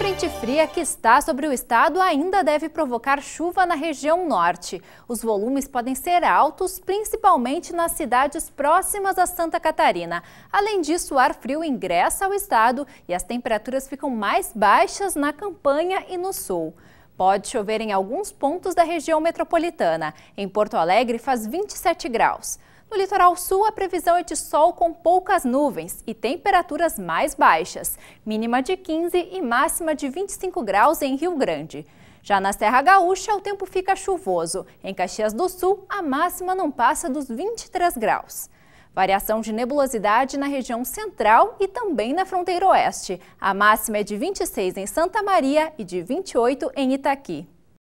frente fria que está sobre o estado ainda deve provocar chuva na região norte. Os volumes podem ser altos, principalmente nas cidades próximas a Santa Catarina. Além disso, o ar frio ingressa ao estado e as temperaturas ficam mais baixas na campanha e no sul. Pode chover em alguns pontos da região metropolitana. Em Porto Alegre, faz 27 graus. No litoral sul, a previsão é de sol com poucas nuvens e temperaturas mais baixas, mínima de 15 e máxima de 25 graus em Rio Grande. Já na Serra Gaúcha, o tempo fica chuvoso. Em Caxias do Sul, a máxima não passa dos 23 graus. Variação de nebulosidade na região central e também na fronteira oeste. A máxima é de 26 em Santa Maria e de 28 em Itaqui.